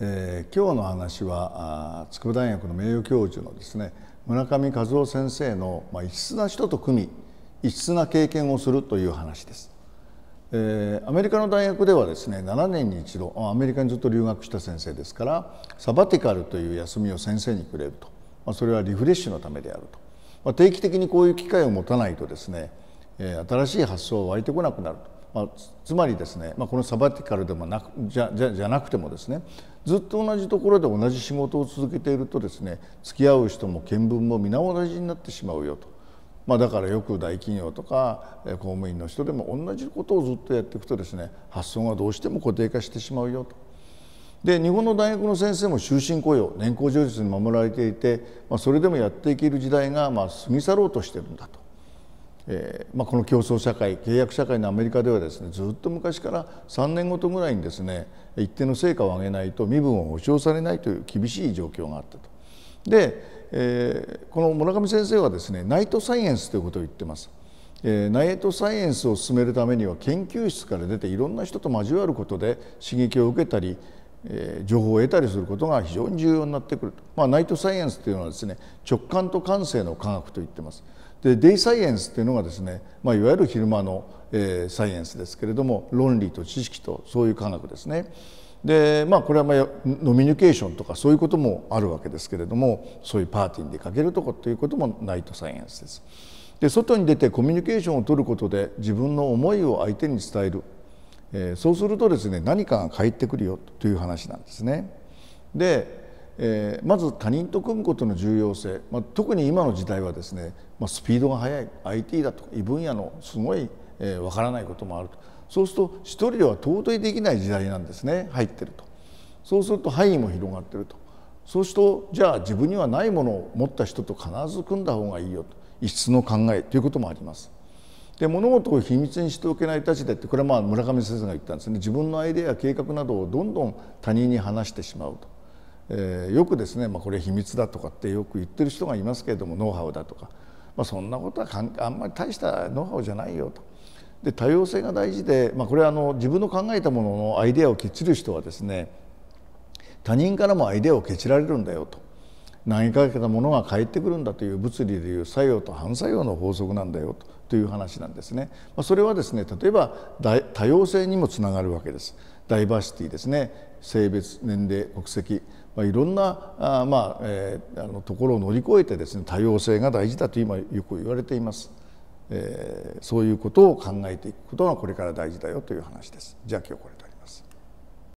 えー、今日の話は筑波大学の名誉教授のですね村上和夫先生の、まあ、異質な人と組み異質な経験をするという話です、えー、アメリカの大学ではですね7年に一度アメリカにずっと留学した先生ですからサバティカルという休みを先生にくれると、まあ、それはリフレッシュのためであると、まあ、定期的にこういう機会を持たないとですね、えー、新しい発想は湧いてこなくなるとまあ、つまりですね、まあ、このサバティカルでもなくじゃじゃじゃなくてもですねずっと同じところで同じ仕事を続けているとですね付き合う人も見聞も皆同じになってしまうよと、まあ、だからよく大企業とか公務員の人でも同じことをずっとやっていくとですね発想がどうしても固定化してしまうよと。で日本の大学の先生も終身雇用年功序列に守られていて、まあ、それでもやっていける時代が、まあ、過ぎ去ろうとしてるんだと。えーまあ、この競争社会契約社会のアメリカではですねずっと昔から3年ごとぐらいにですね一定の成果を上げないと身分を保障されないという厳しい状況があったと。で、えー、この村上先生はですねナイトサイエンスということを言ってます。えー、ナイトサイエンスを進めるためには研究室から出ていろんな人と交わることで刺激を受けたりえー、情報を得たりすることが非常に重要になってくる、まあ、ナイトサイエンスというのはですね直感と感性の科学と言ってますでデイサイエンスっていうのがですね、まあ、いわゆる昼間の、えー、サイエンスですけれども論理と知識とそういう科学ですね。でまあこれはまあノミニケーションとかそういうこともあるわけですけれどもそういうパーティーに出かけるとかっていうこともナイトサイエンスです。で外に出てコミュニケーションをとることで自分の思いを相手に伝える、えー、そうするとですね何かが返ってくるよという話なんですね。でえー、まず他人と組むことの重要性、まあ、特に今の時代はですね、まあ、スピードが速い IT だとか異分野のすごいわ、えー、からないこともあるとそうすると一人では尊いできない時代なんですね入ってるとそうすると範囲も広がってるとそうするとじゃあ自分にはないものを持った人と必ず組んだ方がいいよと異質の考えということもあります。で物事を秘密にしておけない立場でってこれはまあ村上先生が言ったんですね自分のアイデア計画などをどんどん他人に話してしまうとえー、よくですね、まあ、これ秘密だとかってよく言ってる人がいますけれどもノウハウだとか、まあ、そんなことはあんまり大したノウハウじゃないよと。で多様性が大事で、まあ、これはあの自分の考えたもののアイデアをけちる人はですね他人からもアイデアを蹴ちられるんだよと投げかけたものが返ってくるんだという物理でいう作用と反作用の法則なんだよという話なんですね。まあ、それはですね例えば多様性にもつながるわけです。ダイバーシティですね性別年齢国籍まあ、いろんなあ、まあえー、あのところを乗り越えてですね多様性が大事だと今よく言われています、えー、そういうことを考えていくことがこれから大事だよという話ですじゃあ今日これであります。